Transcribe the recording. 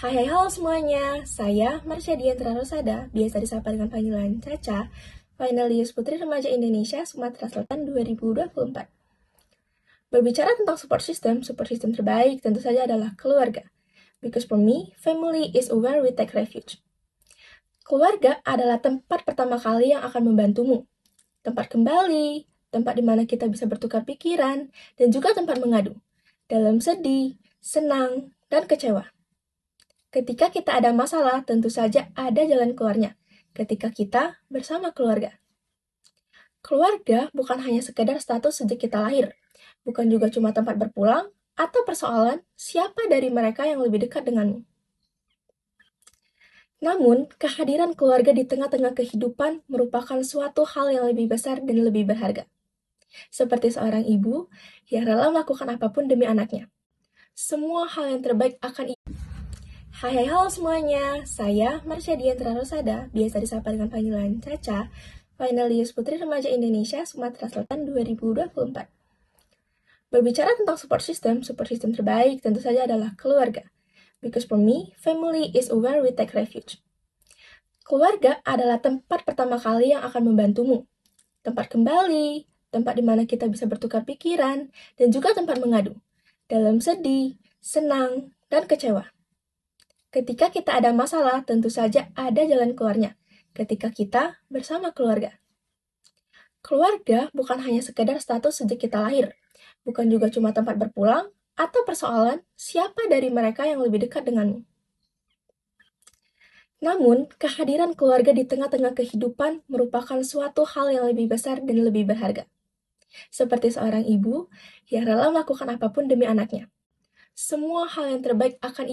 Hai hai halo semuanya, saya Marsha Diantra Rosada, biasa disapa dengan panggilan Caca, finalis Putri Remaja Indonesia Sumatera Selatan 2024. Berbicara tentang support system, support system terbaik tentu saja adalah keluarga. Because for me, family is where we take refuge. Keluarga adalah tempat pertama kali yang akan membantumu. Tempat kembali, tempat di mana kita bisa bertukar pikiran, dan juga tempat mengadu. Dalam sedih, senang, dan kecewa. Ketika kita ada masalah, tentu saja ada jalan keluarnya. Ketika kita bersama keluarga. Keluarga bukan hanya sekedar status sejak kita lahir, bukan juga cuma tempat berpulang atau persoalan siapa dari mereka yang lebih dekat denganmu. Namun, kehadiran keluarga di tengah-tengah kehidupan merupakan suatu hal yang lebih besar dan lebih berharga. Seperti seorang ibu yang rela melakukan apapun demi anaknya. Semua hal yang terbaik akan Hai hai halo semuanya, saya Marsha Diantara Rosada, biasa disapa dengan panggilan Caca, finalis Putri Remaja Indonesia Sumatera Selatan 2024. Berbicara tentang support system, support system terbaik tentu saja adalah keluarga. Because for me, family is where we take refuge. Keluarga adalah tempat pertama kali yang akan membantumu. Tempat kembali, tempat di mana kita bisa bertukar pikiran, dan juga tempat mengadu. Dalam sedih, senang, dan kecewa. Ketika kita ada masalah, tentu saja ada jalan keluarnya. Ketika kita bersama keluarga. Keluarga bukan hanya sekedar status sejak kita lahir, bukan juga cuma tempat berpulang atau persoalan siapa dari mereka yang lebih dekat denganmu. Namun, kehadiran keluarga di tengah-tengah kehidupan merupakan suatu hal yang lebih besar dan lebih berharga. Seperti seorang ibu yang rela melakukan apapun demi anaknya. Semua hal yang terbaik akan